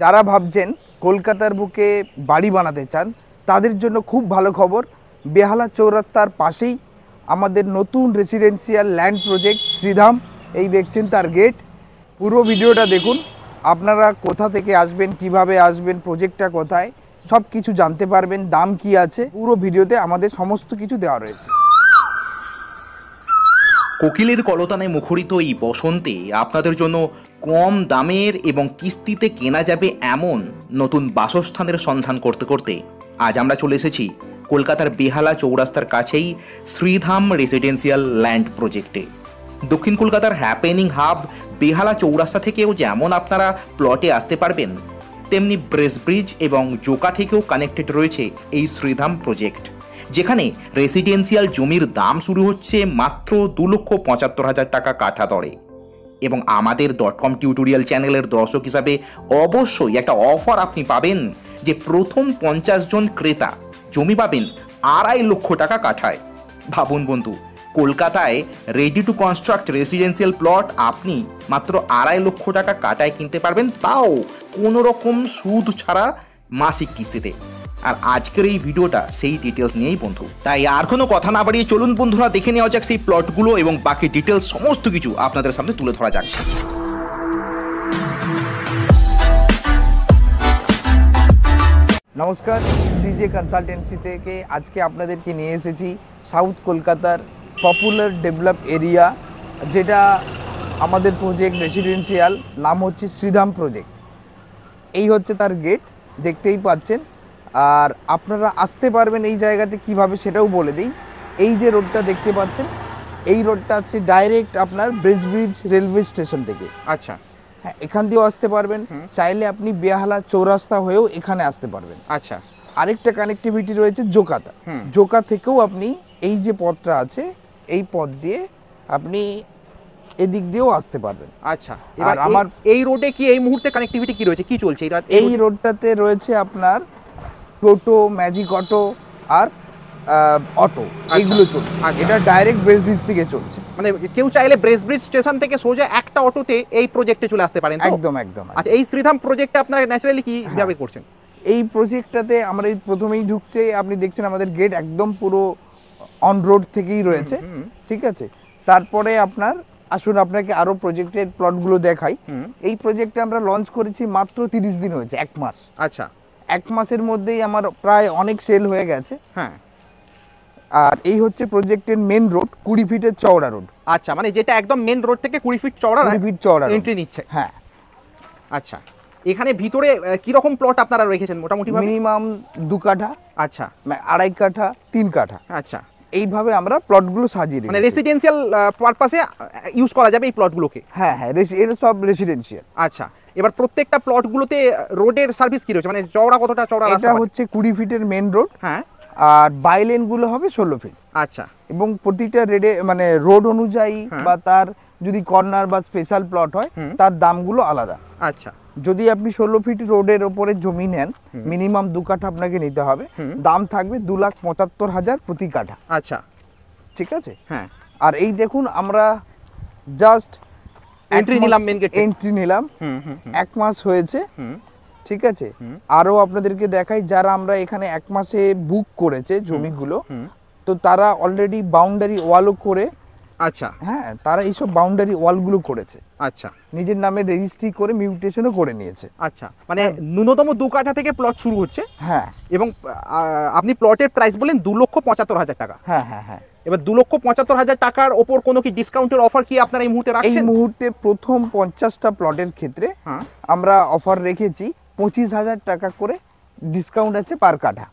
যারা ভাবছেন কলকাতার বুকে বাড়ি বানাতে চান তাদের জন্য খুব ভালো খবর বেহালা চৌরাস্তার পাশেই আমাদের নতুন রেসিডেন্সিয়াল ল্যান্ড প্রজেক্ট শ্রীধাম এই দেখছেন তার গেট পুরো ভিডিওটা দেখুন আপনারা কোথা থেকে আসবেন কিভাবে আসবেন প্রজেক্টটা কোথায় সব কিছু জানতে পারবেন দাম কি আছে পুরো ভিডিওতে আমাদের সমস্ত কিছু দেওয়া রয়েছে কোকিলের কলতানে মুখরিত এই বসন্তে আপনাদের জন্য কম দামের এবং কিস্তিতে কেনা যাবে এমন নতুন বাসস্থানের সন্ধান করতে করতে আজ আমরা চলে এসেছি কলকাতার বেহালা চৌরাস্তার কাছেই শ্রীধাম রেসিডেন্সিয়াল ল্যান্ড প্রজেক্টে দক্ষিণ কলকাতার হ্যাপেনিং হাব বেহালা চৌরাস্তা থেকেও যেমন আপনারা প্লটে আসতে পারবেন তেমনি ব্রেস ব্রিজ এবং জোকা থেকেও কানেক্টেড রয়েছে এই শ্রীধাম প্রজেক্ট যেখানে রেসিডেন্সিয়াল জমির দাম শুরু হচ্ছে মাত্র দু লক্ষ পঁচাত্তর হাজার টাকা কাঠা দরে এবং আমাদের ডট কম টিউটোরিয়াল চ্যানেলের দর্শক হিসাবে অবশ্যই একটা অফার আপনি পাবেন যে প্রথম পঞ্চাশ জন ক্রেতা জমি পাবেন আড়াই লক্ষ টাকা কাঠায় ভাবুন বন্ধু কলকাতায় ready to construct residential plot আপনি মাত্র আড়াই লক্ষ টাকা কাটায় কিনতে পারবেন তাও কোনো রকম সুদ ছাড়া মাসিক কিস্তিতে আর আজকের এই ভিডিওটা সেই ডিটেলস নিয়েই বন্ধু তাই আর কোনো কথা না বাড়িয়ে চলুন বন্ধুরা দেখে নেওয়া যাক সেই প্লটগুলো এবং বাকি ডিটেলস সমস্ত কিছু আপনাদের সামনে তুলে ধরা যাক নমস্কার সিজে কনসালটেন্সি থেকে আজকে আপনাদেরকে নিয়ে এসেছি সাউথ কলকাতার পপুলার ডেভেলপ এরিয়া যেটা আমাদের প্রজেক্ট রেসিডেন্সিয়াল নাম হচ্ছে শ্রীধাম প্রজেক্ট এই হচ্ছে তার গেট দেখতেই পাচ্ছেন আর আপনারা আসতে পারবেন এই জায়গাতে কিভাবে সেটাও বলে দিই এই যে রোডটা দেখতে পাচ্ছেন এই রোডটা হচ্ছে ডাইরেক্ট আপনার ব্রিজব্রিজ রেলওয়ে স্টেশন থেকে আচ্ছা হ্যাঁ এখান দিয়েও আসতে পারবেন চাইলে আপনি বেহালা চৌরাস্তা হয়েও এখানে আসতে পারবেন আচ্ছা আরেকটা কানেক্টিভিটি রয়েছে জোকাতা জোকা থেকেও আপনি এই যে পথটা আছে এই পথ দিয়ে আপনি এদিক দিয়েও আসতে পারবেন আচ্ছা আর আমার এই রোডে কি এই মুহূর্তে কানেক্টিভিটি কি রয়েছে কি চলছে এই রোডটাতে রয়েছে আপনার টোটো ম্যাজিক অটো আর অটো আচ্ছা। এইগুলো চলছে আচ্ছা। এটা ডাইরেক্ট ব্রেস ব্রিজ থেকে চলছে মানে কেউ চাইলে ব্রেস ব্রিজ স্টেশন থেকে সোজা একটা অটোতে এই প্রজেক্টে চলে আসতে পারেন একদম একদম আচ্ছা এই শ্রীধাম প্রজেক্টে আপনারা ন্যাচারালি ভাবে করছেন এই প্রজেক্টটাতে আমরা এই প্রথমেই ঢুকছে আপনি দেখছেন আমাদের গেট একদম পুরো অন রোড থেকেই রয়েছে ঠিক আছে তারপরে আপনার আসুন আপনাকে আরো প্রজেক্টের প্লটগুলো দেখাই এই প্রজেক্টে আমরা লঞ্চ করেছি মাত্র তিরিশ দিন হয়েছে এক মাস আচ্ছা এক মাসের মধ্যেই আমার প্রায় অনেক সেল হয়ে গেছে হ্যাঁ আর এই হচ্ছে প্রজেক্টের মেন রোড কুড়ি ফিটের চওড়া রোড আচ্ছা মানে যেটা একদম মেন রোড থেকে কুড়ি ফিট চওড়া কুড়ি ফিট চওড়া এন্ট্রি নিচ্ছে হ্যাঁ আচ্ছা এখানে ভিতরে কিরকম প্লট আপনারা রেখেছেন মোটামুটি মিনিমাম দু কাঠা আচ্ছা মানে আড়াই কাঠা তিন কাঠা আচ্ছা এইভাবে আমরা প্লটগুলো সাজিয়ে দিই মানে রেসিডেন্সিয়াল পারপাসে ইউজ করা যাবে এই প্লটগুলোকে হ্যাঁ হ্যাঁ এটা সব রেসিডেন্সিয়াল আচ্ছা এবার প্রত্যেকটা প্লটগুলোতে রোডের সার্ভিস কি রয়েছে মানে চওড়া কতটা চওড়া রাস্তা হচ্ছে কুড়ি ফিটের মেন রোড হ্যাঁ আর বাইলেনগুলো হবে ষোলো ফিট আচ্ছা এবং প্রতিটা রেডে মানে রোড অনুযায়ী হ্যাঁ। বা তার যদি কর্নার বা স্পেশাল প্লট হয় তার দামগুলো আলাদা আচ্ছা যদি আপনি ষোলো ফিট রোডের ওপরে জমি নেন মিনিমাম দু কাঠা আপনাকে নিতে হবে দাম থাকবে দু লাখ পঁচাত্তর হাজার প্রতি কাঠা আচ্ছা ঠিক আছে হ্যাঁ আর এই দেখুন আমরা জাস্ট এন্ট্রি নিলাম মেন গেট এন্ট্রি নিলাম এক মাস হয়েছে ঠিক আছে আরো আপনাদেরকে দেখাই যারা আমরা এখানে এক মাসে বুক করেছে জমিগুলো তো তারা অলরেডি বাউন্ডারি ওয়ালও করে আচ্ছা হ্যাঁ তারা এইসব বাউন্ডারি ওয়ালগুলো করেছে আচ্ছা নিজের নামে রেজিস্ট্রি করে মিউটেশনও করে নিয়েছে আচ্ছা মানে ন্যূনতম দু কাঠা থেকে প্লট শুরু হচ্ছে হ্যাঁ এবং আপনি প্লটের প্রাইস বলেন দু লক্ষ পঁচাত্তর হাজার টাকা হ্যাঁ হ্যাঁ হ্যাঁ এবার দু লক্ষ পঁচাত্তর হাজার টাকার ওপর কোনো কি ডিসকাউন্টের অফার কি আপনারা এই মুহূর্তে রাখছেন এই মুহূর্তে প্রথম পঞ্চাশটা প্লটের ক্ষেত্রে হ্যাঁ। আমরা অফার রেখেছি পঁচিশ হাজার টাকা করে ডিসকাউন্ট আছে পার কাঠা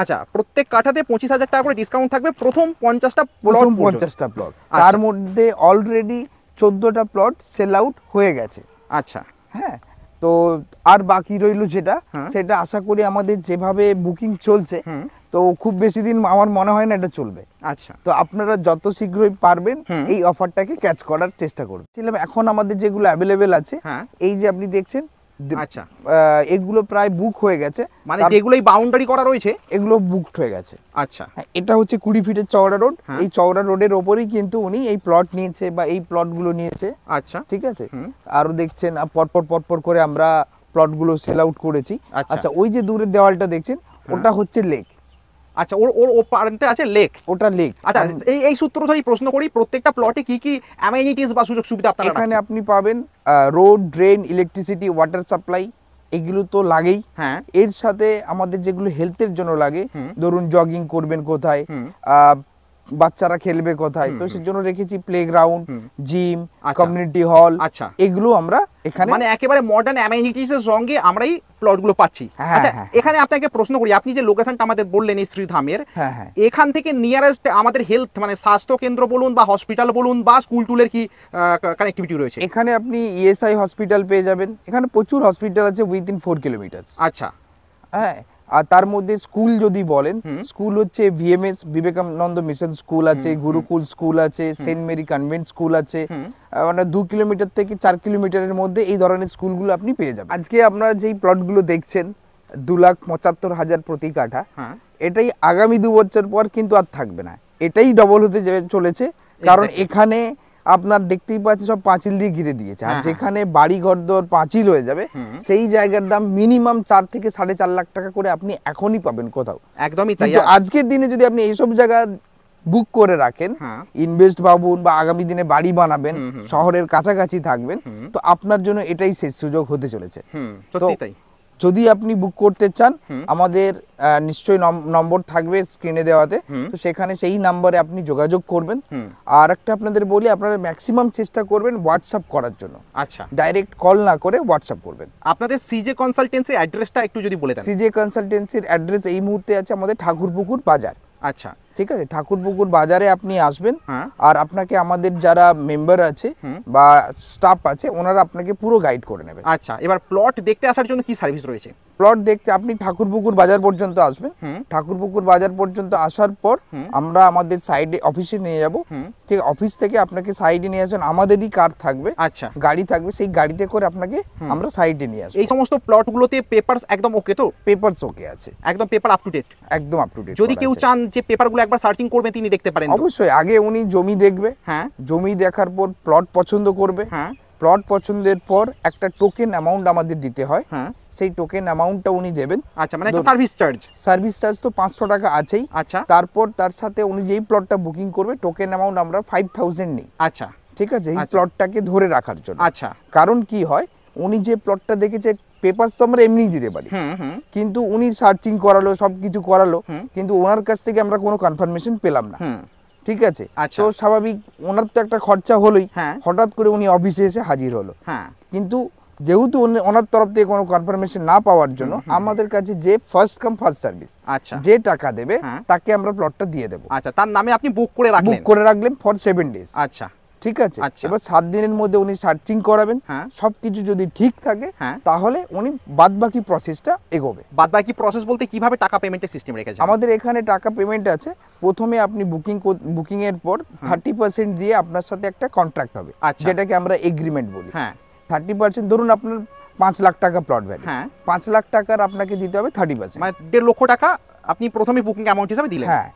আচ্ছা প্রত্যেক কাঠাতে পঁচিশ হাজার টাকা করে ডিসকাউন্ট থাকবে প্রথম পঞ্চাশটা প্লট পঞ্চাশটা প্লট আচ্ছা। তার মধ্যে অলরেডি চোদ্দোটা প্লট সেল আউট হয়ে গেছে আচ্ছা হ্যাঁ তো আর বাকি রইল যেটা হ্যাঁ। সেটা আশা করি আমাদের যেভাবে বুকিং চলছে তো খুব বেশি দিন আমার মনে হয় না এটা চলবে আচ্ছা তো আপনারা যত শীঘ্রই পারবেন এই অফারটাকে ক্যাচ করার চেষ্টা করুন এখন আমাদের যেগুলো অ্যাভেলেবেল আছে হ্যাঁ। এই যে আপনি দেখছেন আচ্ছা এগুলো প্রায় বুক হয়ে গেছে মানে যেগুলোই বাউন্ডারি করা রয়েছে এগুলো বুকড হয়ে গেছে আচ্ছা হ্যাঁ, এটা হচ্ছে কুড়ি ফিটের চওড়া রোড হ্যাঁ। এই চওড়া রোডের ওপরেই কিন্তু উনি এই প্লট নিয়েছে বা এই প্লটগুলো নিয়েছে আচ্ছা ঠিক আছে আরও দেখছেন পরপর পরপর করে আমরা প্লটগুলো সেল আউট করেছি আচ্ছা।, আচ্ছা ওই যে দূরের দেওয়ালটা দেখছেন হ্যাঁ। ওটা হচ্ছে লেক আচ্ছা ওর ওর ও প্রান্তে আছে লেক ওটা লেক আচ্ছা এই এই সূত্র ধরেই প্রশ্ন করি প্রত্যেকটা প্লটে কি কি অ্যামেনিটিস বা সুযোগ সুবিধা আপনারা এখানে আপনি পাবেন road drain electricity water supply এগুলো তো লাগেই হ্যাঁ এর সাথে আমাদের যেগুলো হেলথের জন্য লাগে ধরুন জগিং করবেন কোথায় বাচ্চারা খেলবে কোথায় তো সেজন্য রেখেছি play ground gym community hall আচ্ছা এগুলো আমরা এখানে মানে একেবারে মডার্ন অ্যামেনিটিস এর সঙ্গে আমরাই প্লট গুলো পাচ্ছি হ্যাঁ, আচ্ছা হ্যাঁ, হ্যাঁ। এখানে আপনাকে প্রশ্ন করি আপনি যে লোকেশনটা আমাদের বললেন এই শ্রীধামের এখান থেকে নিয়ারেস্ট আমাদের হেলথ মানে স্বাস্থ্য কেন্দ্র বলুন বা হসপিটাল বলুন বা স্কুল টুলের কি কানেক্টিভিটি রয়েছে এখানে আপনি ইএসআই e হসপিটাল পেয়ে যাবেন এখানে প্রচুর হসপিটাল আছে উইদিন ফোর কিলোমিটার আচ্ছা হ্যাঁ আর তার মধ্যে স্কুল যদি বলেন স্কুল হচ্ছে ভিএমএস বিবেকানন্দ মিশন স্কুল আছে গুরুকুল স্কুল আছে সেন্ট মেরি কনভেন্ট স্কুল আছে মানে দু কিলোমিটার থেকে চার কিলোমিটারের মধ্যে এই ধরনের স্কুলগুলো আপনি পেয়ে যাবেন আজকে আপনারা যেই প্লটগুলো দেখছেন দু লাখ পঁচাত্তর হাজার প্রতি কাঠা হ্যাঁ। এটাই আগামী দু বছর পর কিন্তু আর থাকবে না এটাই ডবল হতে চলেছে কারণ এখানে আপনার দেখতেই পাচ্ছি সব পাঁচিল দিয়ে ঘিরে দিয়েছে আর হ্যাঁ, হ্যাঁ। যেখানে বাড়ি ঘর দর পাঁচিল হয়ে যাবে সেই জায়গার দাম মিনিমাম চার থেকে সাড়ে চার লাখ টাকা করে আপনি এখনই পাবেন কোথাও একদমই তাই আজকের দিনে যদি আপনি এইসব জায়গা বুক করে রাখেন ইনভেস্ট হ্যাঁ। ভাবুন বা আগামী দিনে বাড়ি বানাবেন শহরের কাছাকাছি থাকবেন তো আপনার জন্য এটাই শেষ সুযোগ হতে চলেছে তো যদি আপনি বুক করতে চান আমাদের নিশ্চয়ই নম্বর থাকবে স্ক্রিনে দেওয়াতে তো সেখানে সেই নম্বরে আপনি যোগাযোগ করবেন আর একটা আপনাদের বলি আপনারা ম্যাক্সিমাম চেষ্টা করবেন হোয়াটসঅ্যাপ করার জন্য আচ্ছা ডাইরেক্ট কল না করে হোয়াটসঅ্যাপ করবেন আপনাদের সিজে কনসালটেন্সি অ্যাড্রেসটা একটু যদি বলে দেন সিজে কনসালটেন্সির অ্যাড্রেস এই মুহূর্তে আছে আমাদের ঠাকুরপুকুর বাজার আচ্ছা ঠিক আছে ঠাকুরপুকুর বাজারে আপনি আসবেন হ্যাঁ। আর আপনাকে আমাদের যারা মেম্বার আছে বা স্টাফ আছে ওনারা আপনাকে পুরো গাইড করে নেবে আচ্ছা এবার প্লট দেখতে আসার জন্য কি সার্ভিস রয়েছে প্লট দেখতে আপনি ঠাকুরপুকুর বাজার পর্যন্ত আসবেন ঠাকুরপুকুর বাজার পর্যন্ত আসার পর আমরা আমাদের সাইডে অফিসে নিয়ে যাব ঠিক অফিস থেকে আপনাকে সাইডে নিয়ে আসবেন আমাদেরই কার থাকবে আচ্ছা গাড়ি থাকবে সেই গাড়িতে করে আপনাকে আমরা সাইডে নিয়ে আসবো এই সমস্ত প্লটগুলোতে পেপারস একদম ওকে তো পেপারস ওকে আছে একদম পেপার আপ টু ডেট একদম আপ টু ডেট যদি কেউ চান যে পেপার গুলো একবার সার্চিং করবে তিনি দেখতে পারেন অবশ্যই আগে উনি জমি দেখবে হ্যাঁ জমি দেখার পর প্লট পছন্দ করবে হ্যাঁ প্লট পছন্দের পর একটা টোকেন অ্যামাউন্ট আমাদের দিতে হয় হ্যাঁ সেই টোকেন অ্যামাউন্টটা উনি দেবেন আচ্ছা মানে সার্ভিস চার্জ সার্ভিস চার্জ তো পাঁচশো টাকা আছেই আচ্ছা তারপর তার সাথে উনি যেই প্লটটা বুকিং করবে টোকেন অ্যামাউন্ট আমরা ফাইভ থাউজেন্ড নিই আচ্ছা ঠিক আছে এই প্লটটাকে আচ্ছা। ধরে রাখার জন্য আচ্ছা কারণ কি হয় উনি যে প্লটটা দেখেছে পেপার তো আমরা এমনি দিতে পারি কিন্তু উনি সার্চিং করালো সবকিছু করালো কিন্তু ওনার কাছ থেকে আমরা কোনো কনফার্মেশন পেলাম না ঠিক আছে আচ্ছা। তো স্বাভাবিক ওনার তো একটা খরচা হলোই হ্যাঁ। হঠাৎ করে উনি অফিসে এসে হাজির হলো হ্যাঁ। কিন্তু যেহেতু ওনার তরফ থেকে কোনো কনফার্মেশন না পাওয়ার জন্য আমাদের কাছে যে ফার্স্ট কাম ফার্স্ট সার্ভিস আচ্ছা যে টাকা দেবে হ্যাঁ। তাকে আমরা প্লটটা দিয়ে দেবো আচ্ছা তার নামে আপনি বুক করে রাখলেন বুক করে রাখলেন ফর সেভেন ডেজ আচ্ছা ঠিক আছে আচ্ছা। এবার সাত দিনের মধ্যে উনি সার্চিং করাবেন হ্যাঁ। সবকিছু যদি ঠিক থাকে হ্যাঁ। তাহলে উনি বাদ বাকি প্রসেসটা এগোবে বাদ বাকি প্রসেস বলতে কিভাবে টাকা পেমেন্টের সিস্টেম রেখেছে আমাদের এখানে টাকা পেমেন্ট আছে প্রথমে আপনি বুকিং বুকিং এর পর থার্টি হ্যাঁ। পার্সেন্ট দিয়ে আপনার সাথে একটা কন্ট্রাক্ট হবে আচ্ছা। যেটাকে আমরা এগ্রিমেন্ট বলি থার্টি পার্সেন্ট ধরুন আপনার পাঁচ লাখ টাকা প্লট ভ্যালু পাঁচ লাখ টাকার আপনাকে দিতে হবে থার্টি পার্সেন্ট মানে দেড় লক্ষ টাকা আপনি প্রথমে বুকিং অ্যামাউন্ট হিসাবে দিলেন হ্যাঁ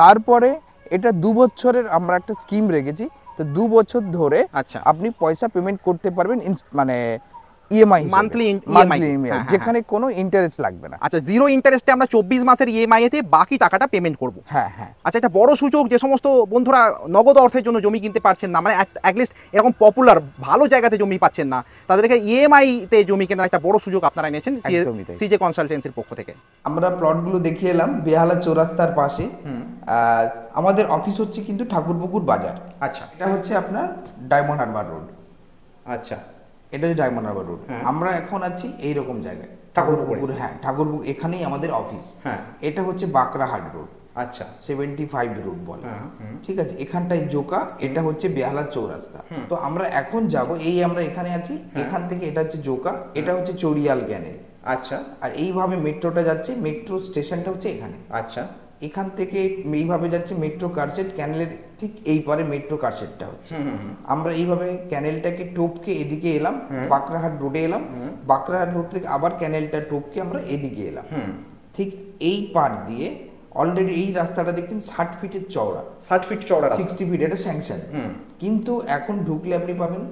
তারপরে এটা দু বছরের আমরা একটা স্কিম রেখেছি তো দু বছর ধরে আচ্ছা আপনি পয়সা পেমেন্ট করতে পারবেন মানে ইএমআই মান্থলি মান্থলি যেখানে হ্যাঁ। কোনো ইন্টারেস্ট লাগবে না আচ্ছা জিরো ইন্টারেস্টে আমরা চব্বিশ মাসের ইএমআই e তে বাকি টাকাটা পেমেন্ট করবো হ্যাঁ হ্যাঁ আচ্ছা একটা বড় সুযোগ যে সমস্ত বন্ধুরা নগদ অর্থের জন্য জমি কিনতে পারছেন না মানে অ্যাটলিস্ট এরকম পপুলার ভালো জায়গাতে জমি পাচ্ছেন না তাদেরকে ইএমআই e তে জমি কেনার একটা বড় সুযোগ আপনারা এনেছেন সিজে কনসালটেন্সির পক্ষ থেকে আমরা প্লটগুলো দেখিয়ে এলাম বেহালা চৌরাস্তার পাশে আমাদের অফিস হচ্ছে কিন্তু ঠাকুরপুকুর বাজার আচ্ছা এটা হচ্ছে আপনার ডায়মন্ড হারবার রোড আচ্ছা এটা হচ্ছে ডায়মন্ড হারবার রোড আমরা এখন আছি এইরকম জায়গায় ঠাকুরপুকুর হ্যাঁ ঠাকুরপুকুর এখানেই আমাদের অফিস হ্যাঁ। এটা হচ্ছে বাঁকড়াহাট রোড আচ্ছা সেভেন্টি ফাইভ রুট বলে হ্যাঁ, ঠিক আছে এখানটায় জোকা এটা হচ্ছে বেহালার চৌরাস্তা তো আমরা এখন যাব এই আমরা এখানে আছি হ্যাঁ। এখান থেকে এটা হচ্ছে জোকা এটা হচ্ছে চরিয়াল ক্যানেল আচ্ছা আর এইভাবে মেট্রোটা যাচ্ছে মেট্রো স্টেশনটা হচ্ছে এখানে আচ্ছা এখান থেকে এইভাবে যাচ্ছে মেট্রো কারসেট ক্যানেলের ঠিক এই পারে মেট্রো কারসেটটা হচ্ছে আমরা এইভাবে ক্যানেলটাকে টোপকে এদিকে এলাম বাঁকড়াহাট রোডে এলাম বাঁকড়াহাট রোড থেকে আবার ক্যানেলটা টোপকে আমরা এদিকে এলাম ঠিক এই পার দিয়ে অলরেডি এই রাস্তাটা দেখছেন ষাট ফিটের চওড়া ষাট ফিট চওড়া সিক্সটি ফিট এটা স্যাংশন কিন্তু এখন ঢুকলে আপনি পাবেন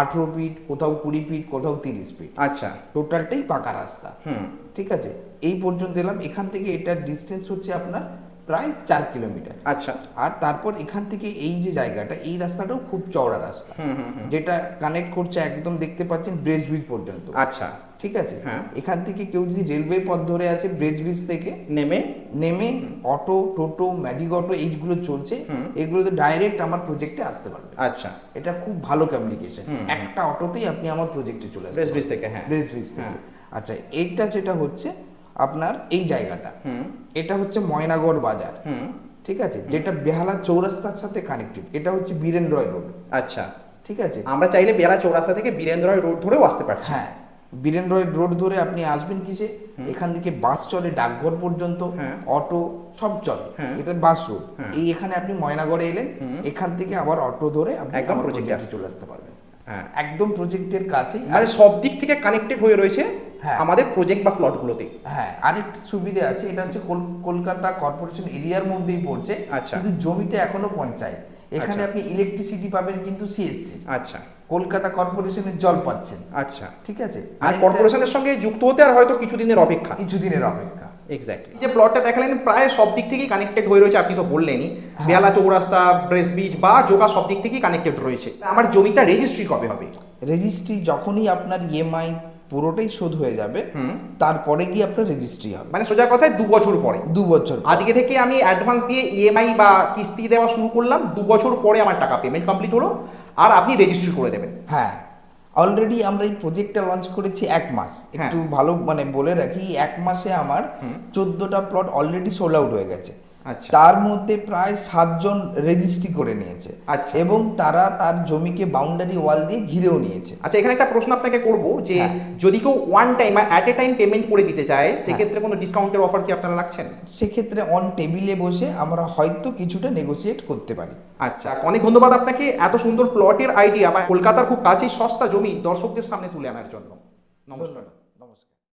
আঠেরো ফিট কোথাও কুড়ি ফিট কোথাও তিরিশ ফিট আচ্ছা টোটালটাই পাকা রাস্তা ঠিক আছে এই পর্যন্ত এলাম এখান থেকে এটার ডিস্টেন্স হচ্ছে আপনার প্রায় চার কিলোমিটার আচ্ছা আর তারপর এখান থেকে এই যে জায়গাটা এই রাস্তাটাও খুব চওড়া রাস্তা যেটা কানেক্ট করছে একদম দেখতে পাচ্ছেন ব্রেজ ব্রিজ পর্যন্ত আচ্ছা ঠিক আছে হ্যাঁ। এখান থেকে কেউ যদি রেলওয়ে পথ ধরে আছে ব্রিজ থেকে নেমে নেমে অটো টোটো ম্যাজিক অটো এইগুলো চলছে এগুলোতে ডাইরেক্ট আমার প্রজেক্টে আসতে পারবে আচ্ছা এটা খুব ভালো কমিউনিকেশন একটা অটোতেই আপনি আমার প্রজেক্টে চলে আসবেন ব্রিজ থেকে হ্যাঁ ব্রিজ থেকে হ্যাঁ। আচ্ছা এইটা যেটা হচ্ছে আপনার এই জায়গাটা এটা হচ্ছে ময়নাগড় বাজার ঠিক আছে যেটা বেহালা চৌরাস্তার সাথে কানেক্টেড এটা হচ্ছে বীরেন রয় রোড আচ্ছা ঠিক আছে আমরা চাইলে বেহালা চৌরাস্তা থেকে বীরেন রয় রোড ধরেও আসতে পারি হ্যাঁ বীরেন রয় রোড ধরে আপনি আসবেন কিসে এখান থেকে বাস চলে ডাকঘর পর্যন্ত হ্যাঁ। অটো সব চলে হ্যাঁ। এটা বাস রোড হ্যাঁ। এই এখানে আপনি ময়নাগড়ে এলেন এখান থেকে আবার অটো ধরে আপনি একদম প্রজেক্টে চলে আসতে পারবেন একদম প্রজেক্টের কাছেই মানে সব দিক থেকে কানেক্টেড হয়ে রয়েছে হ্যাঁ। আমাদের প্রজেক্ট বা প্লটগুলোতে হ্যাঁ আরেকটা সুবিধা আছে এটা হচ্ছে কলকাতা কর্পোরেশন এরিয়ার মধ্যেই পড়ছে আচ্ছা কিন্তু জমিটা এখনো পঞ্চায়েত এখানে আচ্ছা। আপনি ইলেকট্রিসিটি পাবেন কিন্তু সিএসসি আচ্ছা কলকাতা কর্পোরেশনের জল পাচ্ছেন আচ্ছা ঠিক আছে আর কর্পোরেশনের সঙ্গে যুক্ত হতে আর হয়তো কিছুদিনের অপেক্ষা কিছুদিনের অপেক্ষা এক্স্যাক্টলি যে প্লটটা দেখালেন প্রায় সব দিক থেকেই কানেক্টেড হয়ে রয়েছে আপনি তো বললেনই হ্যাঁ। বেলা চৌরাস্তা ব্রেস বিচ বা যোগা সব দিক থেকেই কানেক্টেড রয়েছে আমার জমিটা রেজিস্ট্রি কবে হবে রেজিস্ট্রি যখনই আপনার ইএমআই পুরোটাই শোধ হয়ে যাবে তারপরে গিয়ে আপনার রেজিস্ট্রি হবে মানে সোজা কথায় দু বছর পরে দু বছর আজকে থেকে আমি অ্যাডভান্স দিয়ে ইএমআই বা কিস্তি দেওয়া শুরু করলাম দু বছর পরে আমার টাকা পেমেন্ট কমপ্লিট হলো আর আপনি রেজিস্ট্রি করে দেবেন হ্যাঁ অলরেডি আমরা এই প্রজেক্টটা লঞ্চ করেছি এক মাস হ্যাঁ। একটু ভালো মানে বলে রাখি এক মাসে আমার চোদ্দোটা প্লট অলরেডি সোল আউট হয়ে গেছে আচ্ছা। তার মধ্যে প্রায় সাতজন রেজিস্ট্রি করে নিয়েছে আচ্ছা এবং তারা তার জমিকে বাউন্ডারি ওয়াল দিয়ে ঘিরেও নিয়েছে আচ্ছা এখানে একটা প্রশ্ন আপনাকে করব যে হ্যাঁ। যদি কেউ ওয়ান টাইম বা অ্যাট এ টাইম পেমেন্ট করে দিতে চায় হ্যাঁ। সেক্ষেত্রে কোনো ডিসকাউন্টের অফার কি আপনারা রাখছেন সেক্ষেত্রে অন টেবিলে বসে আমরা হয়তো কিছুটা নেগোসিয়েট করতে পারি আচ্ছা অনেক ধন্যবাদ আপনাকে এত সুন্দর প্লটের আইডিয়া বা কলকাতার খুব কাছেই সস্তা জমি দর্শকদের সামনে তুলে আনার জন্য নমস্কার